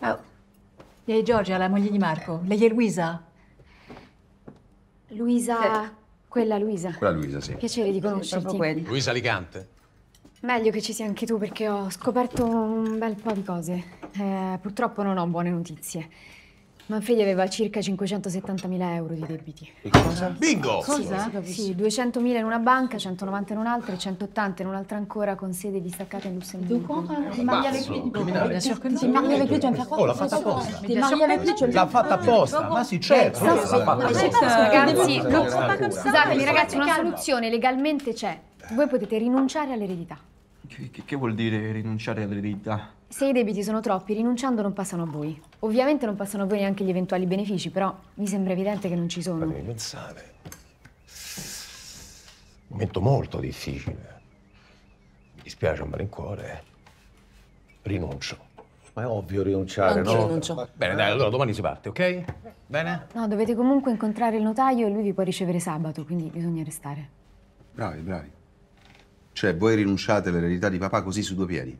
Oh. Lei Giorgia, la moglie di Marco. Lei è Luisa. Luisa... Eh. Quella Luisa. Quella Luisa, sì. Piacere di conoscerti. Luisa Alicante. Meglio che ci sia anche tu perché ho scoperto un bel po' di cose. Eh, purtroppo non ho buone notizie. Manfredi aveva circa 570.000 euro di debiti. E cosa? Bingo! Cosa? Sì, 200.000 in una banca, 190 in un'altra e 180 in un'altra ancora con sede distaccata in Lussemburgo. Ma gli avec lui, tu vas Oh, l'ha fatta apposta. Cioè, l'ha fatta cioè, apposta, ma sì, certo. Ragazzi, scusatemi ragazzi, una soluzione legalmente c'è. Voi potete rinunciare all'eredità. che vuol dire rinunciare all'eredità? Se i debiti sono troppi, rinunciando non passano a voi. Ovviamente non passano a voi neanche gli eventuali benefici, però mi sembra evidente che non ci sono. Fammi pensare. Un momento molto difficile. Mi dispiace a malincuore. Rinuncio. Ma è ovvio rinunciare, Anche no? rinuncio. Bene, dai, allora domani si parte, ok? Bene? No, dovete comunque incontrare il notaio e lui vi può ricevere sabato, quindi bisogna restare. Bravi, bravi. Cioè, voi rinunciate all'eredità di papà così su due piedi?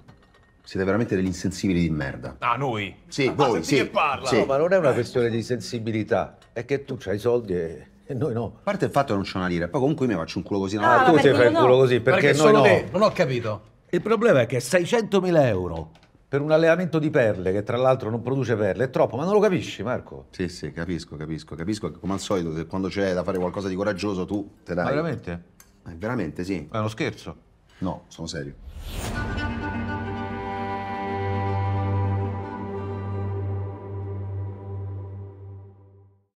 Siete veramente degli insensibili di merda. Ah, noi? Sì, ah, voi, sì. Che parla. Sì. No, ma non è una eh, questione di sensibilità, è che tu c'hai i soldi e... e... noi no. A parte il fatto che non c'è una lira, poi comunque io mi faccio un culo così. No, ah, tu ti fai il culo no. così perché, perché noi no. Te. Non ho capito. Il problema è che 600.000 euro per un allevamento di perle, che tra l'altro non produce perle, è troppo, ma non lo capisci Marco? Sì, sì, capisco, capisco, capisco che come al solito che quando c'è da fare qualcosa di coraggioso tu te dai... Ma veramente? Ma eh, veramente sì. È uno scherzo? No, sono serio.